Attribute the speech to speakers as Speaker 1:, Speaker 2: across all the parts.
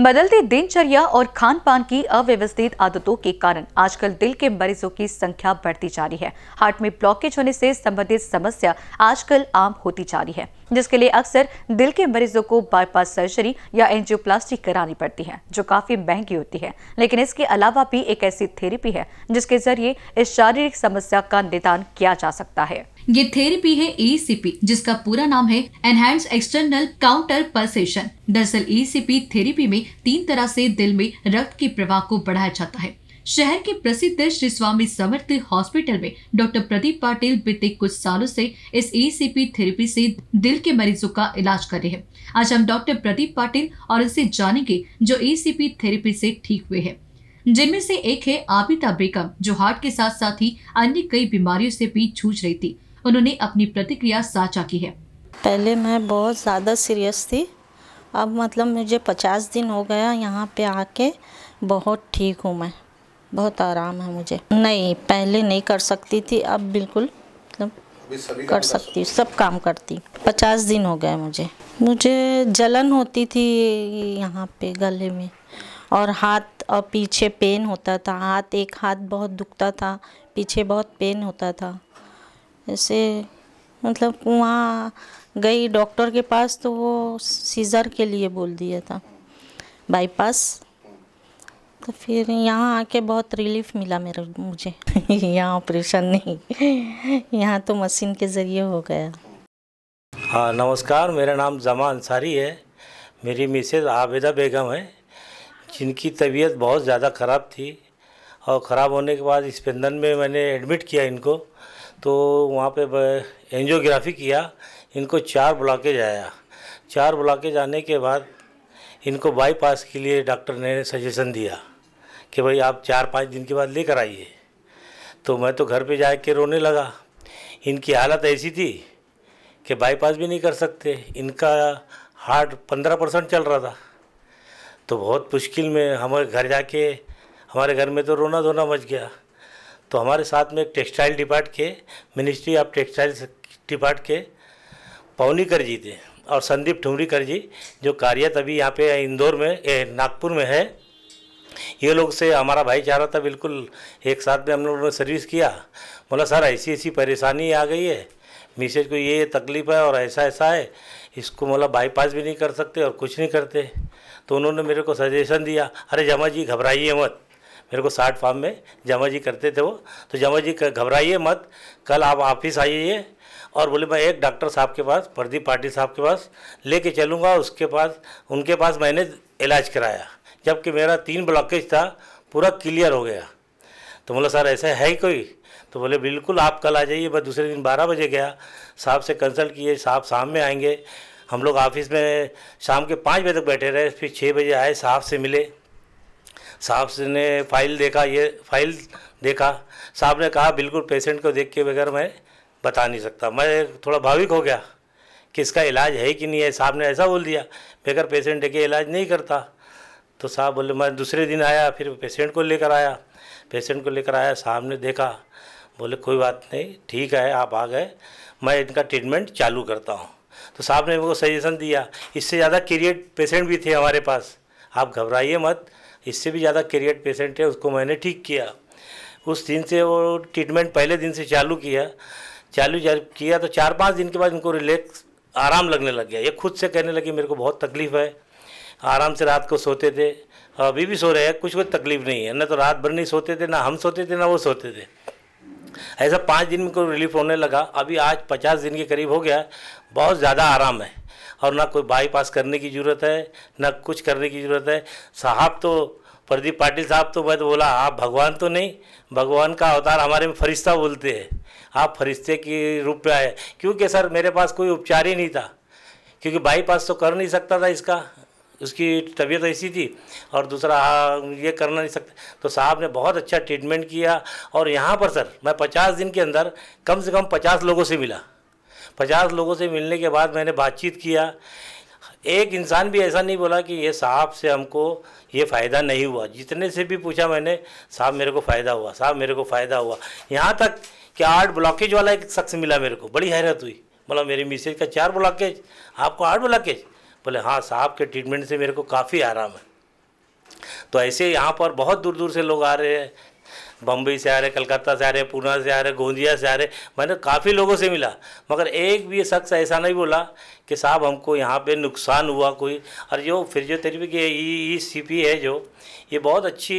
Speaker 1: बदलती दिनचर्या और खान पान की अव्यवस्थित आदतों के कारण आजकल दिल के मरीजों की संख्या बढ़ती जा रही है हार्ट में ब्लॉकेज होने से संबंधित समस्या आजकल आम होती जा रही है जिसके लिए अक्सर दिल के मरीजों को बाईपास सर्जरी या एंजियोप्लास्टी करानी पड़ती है जो काफी महंगी होती है लेकिन इसके अलावा भी एक ऐसी थेरेपी है जिसके जरिए इस शारीरिक समस्या का निदान किया जा सकता है ये थेरेपी है ईसीपी e जिसका पूरा नाम है एनहेंस एक्सटर्नल काउंटर परसेशन दरअसल ईसीपी e थेरेपी में तीन तरह से दिल में रक्त के प्रवाह को बढ़ाया जाता है शहर के प्रसिद्ध श्री स्वामी समर्थ हॉस्पिटल में डॉक्टर प्रदीप पाटिल बीते कुछ सालों से इस ईसीपी e थेरेपी से दिल के मरीजों का इलाज कर रहे हैं आज हम डॉक्टर प्रदीप पाटिल और उनसे जानेंगे जो ईसीपी थेरेपी से ठीक हुए हैं जिनमें से एक है आबिता बेगम जो हार्ट के साथ साथ ही अन्य कई बीमारियों से भी जूझ रही
Speaker 2: थी उन्होंने अपनी प्रतिक्रिया साझा की है पहले मैं बहुत ज़्यादा सीरियस थी अब मतलब मुझे पचास दिन हो गया यहाँ पे आके बहुत ठीक हूँ मैं बहुत आराम है मुझे नहीं पहले नहीं कर सकती थी अब बिल्कुल मतलब कर सकती सब काम करती पचास दिन हो गए मुझे मुझे जलन होती थी यहाँ पे गले में और हाथ और पीछे पेन होता था हाथ एक हाथ बहुत दुखता था पीछे बहुत पेन होता था ऐसे मतलब वहाँ गई डॉक्टर के पास तो वो सीज़र के लिए बोल दिया था बाईपास तो फिर यहाँ आके बहुत रिलीफ मिला मेरे मुझे यहाँ ऑपरेशन नहीं यहाँ तो मशीन के ज़रिए हो गया
Speaker 3: हाँ नमस्कार मेरा नाम जमा अंसारी है मेरी मिसेज आबेदा बेगम है जिनकी तबीयत बहुत ज़्यादा ख़राब थी और ख़राब होने के बाद स्पंदन में मैंने एडमिट किया इनको तो वहाँ पे एंजियोग्राफी किया इनको चार ब्लॉकेज आया चार ब्लॉकेज आने के बाद इनको बाईपास के लिए डॉक्टर ने सजेशन दिया कि भाई आप चार पाँच दिन के बाद लेकर आइए तो मैं तो घर पे जा के रोने लगा इनकी हालत ऐसी थी कि बाईपास भी नहीं कर सकते इनका हार्ट पंद्रह परसेंट चल रहा था तो बहुत मुश्किल में हमारे घर जाके हमारे घर में तो रोना धोना मच गया तो हमारे साथ में एक टेक्सटाइल डिपार्ट के मिनिस्ट्री ऑफ टेक्सटाइल डिपार्ट के पवनीकर जी थे और संदीप ठुमरीकर जी जो कार्यत अभी यहाँ पे इंदौर में ए, नागपुर में है ये लोग से हमारा भाईचारा था बिल्कुल एक साथ में हम लोगों ने सर्विस किया बोला सर ऐसी ऐसी परेशानी आ गई है मिसेज को ये तकलीफ़ है और ऐसा ऐसा है इसको बोला बाईपास भी नहीं कर सकते और कुछ नहीं करते तो उन्होंने मेरे को सजेशन दिया अरे जमा जी घबराइए मत मेरे को साठ फार्म में जमा जी करते थे वो तो जमा जी घबराइए मत कल आप ऑफिस आइए और बोले मैं एक डॉक्टर साहब के पास प्रदीप पाटिल साहब के पास लेके चलूँगा उसके पास उनके पास मैंने इलाज कराया जबकि मेरा तीन ब्लॉकेज था पूरा क्लियर हो गया तो बोला सर ऐसा है ही कोई तो बोले बिल्कुल आप कल आ जाइए मैं दूसरे दिन बारह बजे गया साहब से कंसल्ट किए साहब शाम में आएंगे हम लोग ऑफिस में शाम के पाँच बजे तक बैठे रहे फिर छः बजे आए साहब से मिले साहब ने फाइल देखा ये फाइल देखा साहब ने कहा बिल्कुल पेशेंट को देख के बगैर मैं बता नहीं सकता मैं थोड़ा भाविक हो गया कि इसका इलाज है कि नहीं है साहब ने ऐसा बोल दिया बगैर पेशेंट देखे इलाज नहीं करता तो साहब बोले मैं दूसरे दिन आया फिर पेशेंट को लेकर आया पेशेंट को लेकर आया साहब ने देखा बोले कोई बात नहीं ठीक है आप आ गए मैं इनका ट्रीटमेंट चालू करता हूँ तो साहब ने मेरे को सजेशन दिया इससे ज़्यादा क्रिएट पेशेंट भी थे हमारे पास आप घबराइए मत इससे भी ज़्यादा करियर पेशेंट है उसको मैंने ठीक किया उस दिन से वो ट्रीटमेंट पहले दिन से चालू किया चालू जब किया तो चार पाँच दिन के बाद इनको रिलैक्स आराम लगने लग गया ये खुद से कहने लगी मेरे को बहुत तकलीफ़ है आराम से रात को सोते थे अभी भी सो रहे हैं कुछ कोई तकलीफ़ नहीं है ना तो रात भर नहीं सोते थे ना हम सोते थे ना वो सोते थे ऐसा पाँच दिन में कोई रिलीफ होने लगा अभी आज पचास दिन के करीब हो गया बहुत ज़्यादा आराम है और ना कोई बाईपास करने की ज़रूरत है ना कुछ करने की ज़रूरत है साहब तो प्रदीप पाटिल साहब तो मैं तो बोला आप भगवान तो नहीं भगवान का अवतार हमारे में फरिश्ता बोलते हैं आप फरिश्ते के रूप में आए क्योंकि सर मेरे पास कोई उपचार ही नहीं था क्योंकि बाईपास तो कर नहीं सकता था इसका उसकी तबीयत ऐसी थी और दूसरा हाँ, ये करना नहीं सकता तो साहब ने बहुत अच्छा ट्रीटमेंट किया और यहाँ पर सर मैं पचास दिन के अंदर कम से कम पचास लोगों से मिला पचास लोगों से मिलने के बाद मैंने बातचीत किया एक इंसान भी ऐसा नहीं बोला कि ये साहब से हमको ये फ़ायदा नहीं हुआ जितने से भी पूछा मैंने साहब मेरे को फ़ायदा हुआ साहब मेरे को फ़ायदा हुआ यहाँ तक कि आठ ब्लॉकेज वाला एक शख्स मिला मेरे को बड़ी हैरत हुई बोला मेरी मिसेज का चार ब्लॉकेज आपको आठ ब्लॉकेज बोले हाँ साहब के ट्रीटमेंट से मेरे को काफ़ी आराम है तो ऐसे यहाँ पर बहुत दूर दूर से लोग आ रहे हैं बम्बई से आ रहे कलकत्ता से आ रहे पूना से आ रहे गोंदिया से आ रहे मैंने काफ़ी लोगों से मिला मगर एक भी शख्स ऐसा नहीं बोला कि साहब हमको यहाँ पे नुकसान हुआ कोई और जो फिजियोथेरेपी की ई ई है जो ये बहुत अच्छी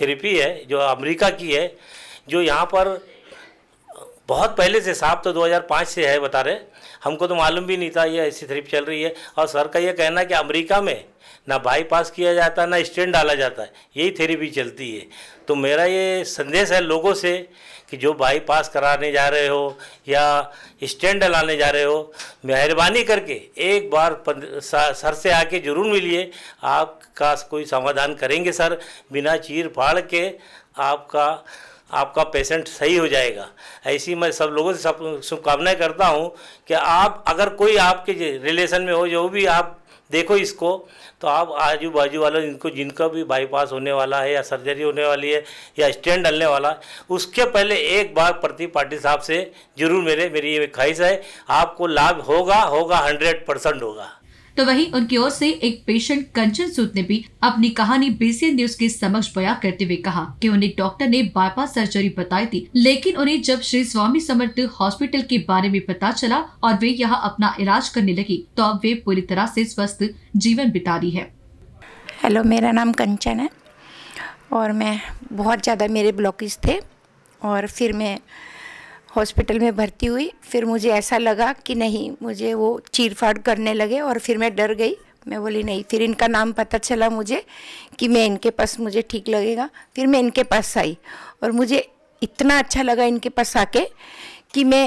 Speaker 3: थेरेपी है जो अमेरिका की है जो यहाँ पर बहुत पहले से साहब तो 2005 से है बता रहे हमको तो मालूम भी नहीं था ये ऐसी थ्रिप चल रही है और सर का ये कहना कि अमेरिका में ना बाईपास किया जाता है ना स्टैंड डाला जाता है यही थेरेपी चलती है तो मेरा ये संदेश है लोगों से कि जो बाईपास कराने जा रहे हो या स्टैंड डलाने जा रहे हो मेहरबानी करके एक बार सर से आके ज़रूर मिलिए आपका कोई समाधान करेंगे सर बिना चीर फाड़ के आपका आपका पेशेंट सही हो जाएगा ऐसी मैं सब लोगों से सब शुभकामनाएं करता हूँ कि आप अगर कोई आपके रिलेशन में हो जो भी आप देखो इसको तो आप आजू बाजू वाले इनको जिनका भी बाईपास होने वाला है या सर्जरी होने वाली है या स्टैंड डलने वाला है उसके पहले एक बार प्रति पाटिल साहब से ज़रूर मेरे मेरी ये ख्वाहिश है आपको लाभ होगा होगा हंड्रेड परसेंट होगा
Speaker 1: तो वहीं उनकी ओर से एक पेशेंट कंचन सूद ने भी अपनी कहानी बीसीएन न्यूज के समक्ष बयां करते हुए कहा कि उन्हें डॉक्टर ने बाईपास सर्जरी बताई थी लेकिन उन्हें जब श्री स्वामी समर्थ हॉस्पिटल के बारे में पता चला और वे यहाँ अपना इलाज करने लगी तो अब वे पूरी तरह से स्वस्थ
Speaker 2: जीवन बिता रही है हेलो मेरा नाम कंचन है और मैं बहुत ज़्यादा मेरे ब्लॉकेज थे और फिर मैं हॉस्पिटल में भर्ती हुई फिर मुझे ऐसा लगा कि नहीं मुझे वो चीरफाड़ करने लगे और फिर मैं डर गई मैं बोली नहीं फिर इनका नाम पता चला मुझे कि मैं इनके पास मुझे ठीक लगेगा फिर मैं इनके पास आई और मुझे इतना अच्छा लगा इनके पास आके कि मैं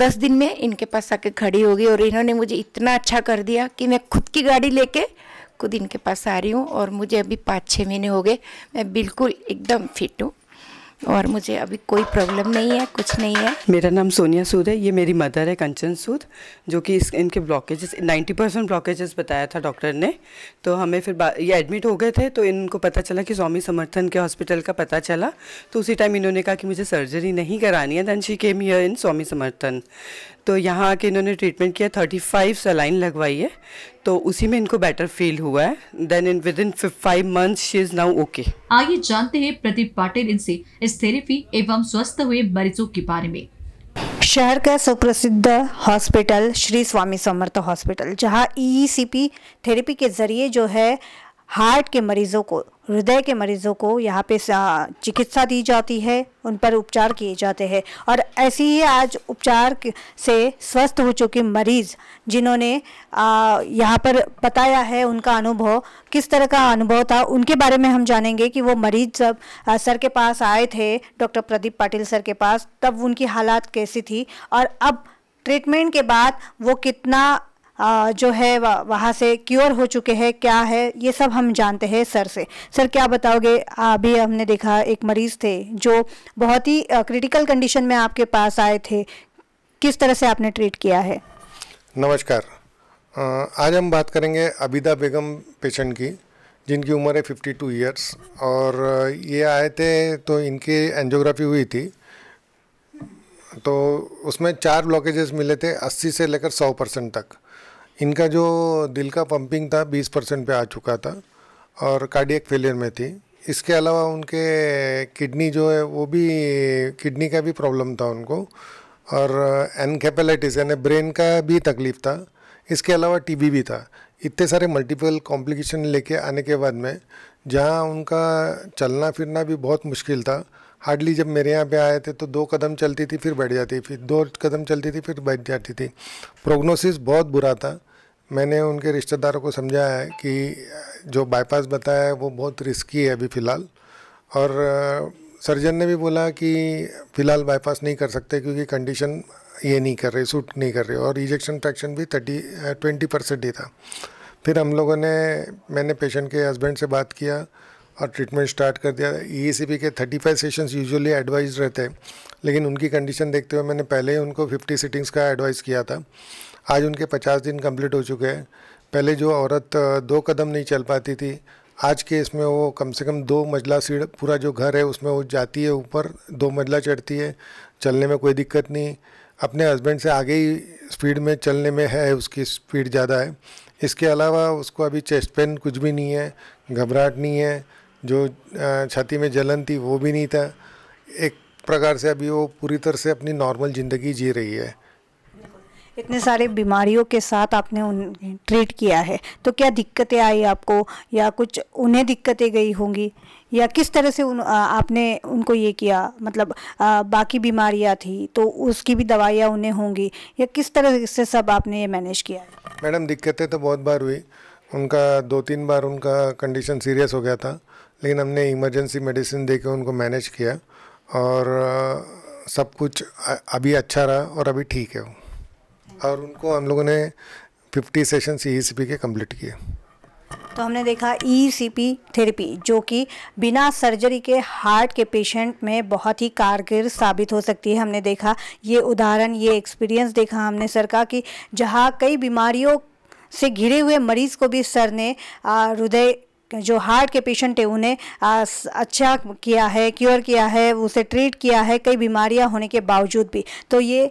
Speaker 2: दस दिन में इनके पास आके खड़ी हो गई और इन्होंने मुझे इतना अच्छा कर दिया कि मैं खुद की गाड़ी लेके खुद इनके पास आ रही हूँ और मुझे अभी पाँच छः महीने हो गए मैं बिल्कुल एकदम फिट हूँ और मुझे अभी कोई प्रॉब्लम नहीं है कुछ नहीं है मेरा नाम सोनिया सूद है ये मेरी मदर है कंचन सूद जो कि इस इनके ब्लॉकेजेस 90 परसेंट ब्लॉकेजेस बताया था डॉक्टर ने तो हमें फिर ये एडमिट हो गए थे तो इनको पता चला कि स्वामी समर्थन के हॉस्पिटल का पता चला तो उसी टाइम इन्होंने कहा कि मुझे सर्जरी नहीं करानी है then she came here in Swami समर्थन तो यहाँ आके इन्होंने ट्रीटमेंट किया 35 फाइव सलाइन लगवाई है तो उसी में इनको बेटर फील हुआ है then in within five month she is now okay
Speaker 1: आइए जानते हैं प्रदीप पाटिल इनसे इस थेरेपी एवं स्वस्थ हुए मरीजों के बारे में
Speaker 4: शहर का सुप्रसिद्ध हॉस्पिटल श्री स्वामी समर्थ हॉस्पिटल जहाँ ई e थेरेपी e के ज़रिए जो है हार्ट के मरीज़ों को हृदय के मरीज़ों को यहाँ पे चिकित्सा दी जाती है उन पर उपचार किए जाते हैं और ऐसी ही आज उपचार से स्वस्थ हो चुके मरीज़ जिन्होंने यहाँ पर बताया है उनका अनुभव किस तरह का अनुभव था उनके बारे में हम जानेंगे कि वो मरीज़ जब सर के पास आए थे डॉक्टर प्रदीप पाटिल सर के पास तब उनकी हालात कैसी थी और अब ट्रीटमेंट के बाद वो कितना जो है वहाँ से क्योर हो चुके हैं क्या है ये सब हम जानते हैं सर से सर क्या बताओगे अभी हमने देखा एक मरीज़ थे जो बहुत ही क्रिटिकल कंडीशन में आपके पास आए थे किस तरह से आपने ट्रीट किया है
Speaker 5: नमस्कार आज हम बात करेंगे अबिदा बेगम पेशेंट की जिनकी उम्र है 52 ईयर्स और ये आए थे तो इनकी एंजियोग्राफी हुई थी तो उसमें चार ब्लॉकेजेस मिले थे 80 से लेकर 100 परसेंट तक इनका जो दिल का पंपिंग था 20 परसेंट पर आ चुका था और कार्डियक फेलियर में थी इसके अलावा उनके किडनी जो है वो भी किडनी का भी प्रॉब्लम था उनको और एनकेपेलाइटिस uh, यानी ब्रेन का भी तकलीफ था इसके अलावा टीबी भी था इतने सारे मल्टीपल कॉम्प्लिकेशन लेके आने के बाद में जहाँ उनका चलना फिरना भी बहुत मुश्किल था हार्डली जब मेरे यहाँ पे आए थे तो दो कदम चलती थी फिर बैठ जाती फिर दो कदम चलती थी फिर बैठ जाती थी प्रोग्नोसिस बहुत बुरा था मैंने उनके रिश्तेदारों को समझाया है कि जो बाईपास बताया है वो बहुत रिस्की है अभी फ़िलहाल और सर्जन ने भी बोला कि फ़िलहाल बाईपास नहीं कर सकते क्योंकि कंडीशन ये नहीं कर रहे सूट नहीं कर रहे और इजेक्शन ट्रैक्शन भी थर्टी ट्वेंटी परसेंट ही था फिर हम लोगों ने मैंने पेशेंट के हस्बैंड से बात किया और ट्रीटमेंट स्टार्ट कर दिया ई e के thirty five session usually advise रहते हैं लेकिन उनकी कंडीशन देखते हुए मैंने पहले ही उनको फिफ्टी सिटिंग्स का एडवाइस किया था आज उनके पचास दिन कंप्लीट हो चुके हैं पहले जो औरत दो कदम नहीं चल पाती थी आज के इसमें वो कम से कम दो मजला सीढ़ पूरा जो घर है उसमें वो जाती है ऊपर दो मजला चढ़ती है चलने में कोई दिक्कत नहीं अपने हस्बैंड से आगे ही स्पीड में चलने में है उसकी स्पीड ज़्यादा है इसके अलावा उसको अभी चेस्ट पेन कुछ भी नहीं है घबराहट नहीं है जो छाती में जलन थी वो भी नहीं था एक प्रकार से अभी वो पूरी तरह से अपनी नॉर्मल ज़िंदगी जी रही है
Speaker 4: इतने सारे बीमारियों के साथ आपने उन ट्रीट किया है तो क्या दिक्कतें आई आपको या कुछ उन्हें दिक्कतें गई होंगी या किस तरह से उन आपने उनको ये किया मतलब आ, बाकी बीमारियां थी तो उसकी भी दवाइयाँ उन्हें होंगी या किस तरह से सब आपने ये मैनेज किया है
Speaker 5: मैडम दिक्कतें तो बहुत बार हुई उनका दो तीन बार उनका कंडीशन सीरियस हो गया था लेकिन हमने इमरजेंसी मेडिसिन दे के उनको मैनेज किया और सब कुछ अभी अच्छा रहा और अभी ठीक है वो और उनको हम लोगों ने फिफ्टी सेशन सी e के कम्प्लीट किए
Speaker 4: तो हमने देखा ई सी पी थेरेपी जो कि बिना सर्जरी के हार्ट के पेशेंट में बहुत ही कारगर साबित हो सकती है हमने देखा ये उदाहरण ये एक्सपीरियंस देखा हमने सर का कि जहाँ कई बीमारियों से घिरे हुए मरीज को भी सर ने हृदय जो हार्ट के पेशेंट है उन्हें अच्छा किया है क्योर किया है उसे ट्रीट किया है कई बीमारियां होने के बावजूद भी तो ये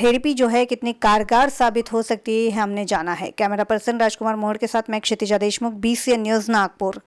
Speaker 4: थेरेपी जो है कितनी कारगर साबित हो सकती है हमने जाना है कैमरा पर्सन राजकुमार मोहर के साथ मैं क्षितिजा देशमुख बी न्यूज़ नागपुर